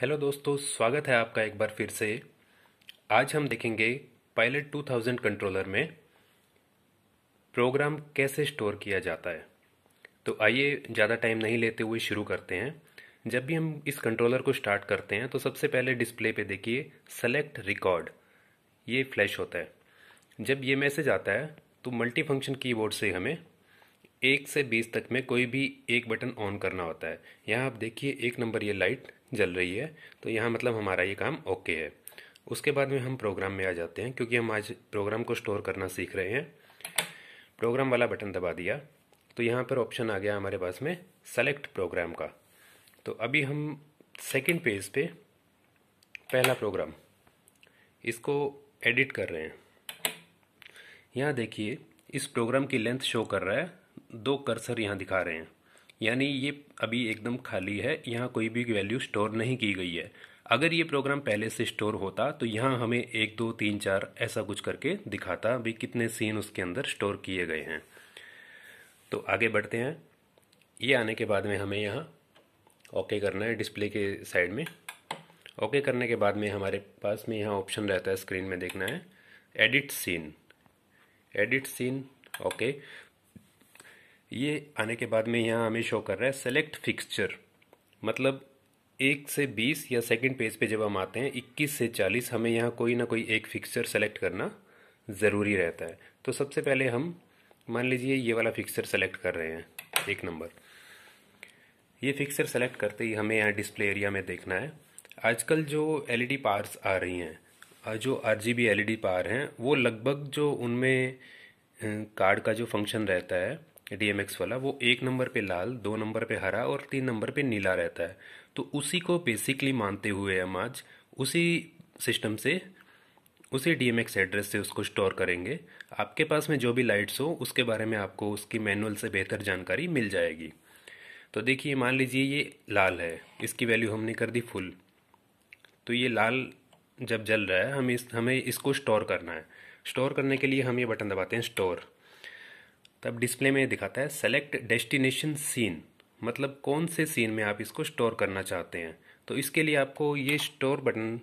hello दोस्तों स्वागत है आपका एक बार फिर से आज हम देखेंगे पायलट 2000 कंट्रोलर में प्रोग्राम कैसे स्टोर किया जाता है तो आइए ज़्यादा टाइम नहीं लेते हुए शुरू करते हैं जब भी हम इस कंट्रोलर को स्टार्ट करते हैं तो सबसे पहले डिस्प्ले पे देखिए सेलेक्ट रिकॉर्ड ये फ्लैश होता है जब ये मैसेज आता है तो मल्टी फंक्शन कीबोर्ड से हमें एक से बीस तक में कोई भी एक बटन ऑन करना होता है यहाँ आप देखिए एक नंबर ये लाइट जल रही है तो यहाँ मतलब हमारा ये काम ओके है उसके बाद में हम प्रोग्राम में आ जाते हैं क्योंकि हम आज प्रोग्राम को स्टोर करना सीख रहे हैं प्रोग्राम वाला बटन दबा दिया तो यहाँ पर ऑप्शन आ गया हमारे पास में सेलेक्ट प्रोग्राम का तो अभी हम सेकंड पेज पे पहला प्रोग्राम इसको एडिट कर रहे हैं यहाँ देखिए इस प्रोग्राम की लेंथ शो कर रहा है दो कर्सर यहाँ दिखा रहे हैं यानी ये अभी एकदम खाली है यहाँ कोई भी वैल्यू स्टोर नहीं की गई है अगर ये प्रोग्राम पहले से स्टोर होता तो यहाँ हमें एक दो तीन चार ऐसा कुछ करके दिखाता भी कितने सीन उसके अंदर स्टोर किए गए हैं तो आगे बढ़ते हैं ये आने के बाद में हमें यहाँ ओके करना है डिस्प्ले के साइड में ओके करने के बाद में हमारे पास में यहाँ ऑप्शन रहता है स्क्रीन में देखना है edit scene edit scene okay ये आने के बाद में यहाँ हमें शो कर रहा है सेलेक्ट फिक्सचर मतलब एक से बीस या सेकंड पेज पे जब हम आते हैं इक्कीस से चालीस हमें यहाँ कोई ना कोई एक फिक्सचर सेलेक्ट करना ज़रूरी रहता है तो सबसे पहले हम मान लीजिए ये वाला फिक्सचर सेलेक्ट कर रहे हैं एक नंबर ये फिक्सचर सेलेक्ट करते ही हमें यहाँ डिस्प्ले एरिया में देखना है आजकल जो एल ई पार्स आ रही हैं जो R G B L par हैं वो लगभग जो उनमें कार्ड का जो फंक्शन रहता है डीएमएक्स वाला वो एक नंबर पे लाल दो नंबर पे हरा और तीन नंबर पे नीला रहता है तो उसी को बेसिकली मानते हुए हम आज उसी सिस्टम से उसी डीएमएक्स एड्रेस से उसको स्टोर करेंगे आपके पास में जो भी लाइट्स हो उसके बारे में आपको उसकी मैनुअल से बेहतर जानकारी मिल जाएगी तो देखिए मान लीजिए ये लाल है इसकी वैल्यू हमने कर दी फुल तो ये लाल जब जल रहा है हम इस हमें इसको स्टोर करना है स्टोर करने के लिए हम ये बटन दबाते हैं स्टोर तब डिस्प्ले में दिखाता है सेलेक्ट डेस्टिनेशन सीन मतलब कौन से सीन में आप इसको स्टोर करना चाहते हैं तो इसके लिए आपको ये स्टोर बटन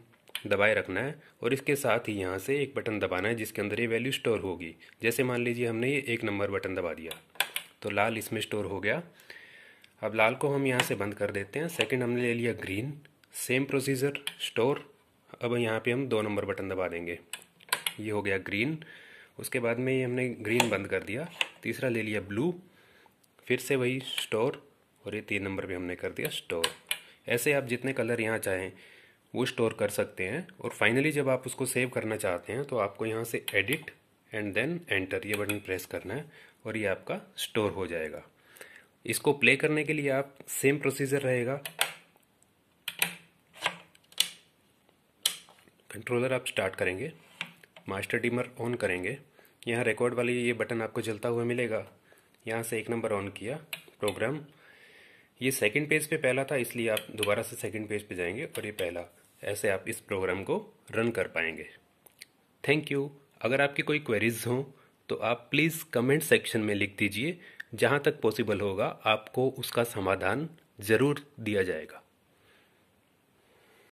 दबाए रखना है और इसके साथ ही यहाँ से एक बटन दबाना है जिसके अंदर ये वैल्यू स्टोर होगी जैसे मान लीजिए हमने ये एक नंबर बटन दबा दिया तो लाल इसमें स्टोर हो गया अब लाल को हम यहाँ से बंद कर देते हैं सेकंड हमने ले लिया ग्रीन सेम प्रोसीजर स्टोर अब यहाँ पे हम दो नंबर बटन दबा देंगे ये हो गया ग्रीन उसके बाद में ये हमने ग्रीन बंद कर दिया तीसरा ले लिया ब्लू फिर से वही स्टोर और ये तीन नंबर पे हमने कर दिया स्टोर ऐसे आप जितने कलर यहाँ चाहें वो स्टोर कर सकते हैं और फाइनली जब आप उसको सेव करना चाहते हैं तो आपको यहाँ से एडिट एंड देन एंटर ये बटन प्रेस करना है और ये आपका स्टोर हो जाएगा इसको प्ले करने के लिए आप सेम प्रोसीजर रहेगा कंट्रोलर आप स्टार्ट करेंगे मास्टर डिमर ऑन करेंगे यहाँ रिकॉर्ड वाली ये बटन आपको जलता हुआ मिलेगा यहाँ से एक नंबर ऑन किया प्रोग्राम ये सेकंड पेज पे पहला था इसलिए आप दोबारा से सेकंड पेज पे जाएंगे और ये पहला ऐसे आप इस प्रोग्राम को रन कर पाएंगे थैंक यू अगर आपकी कोई क्वेरीज हों तो आप प्लीज़ कमेंट सेक्शन में लिख दीजिए जहाँ तक पॉसिबल होगा आपको उसका समाधान ज़रूर दिया जाएगा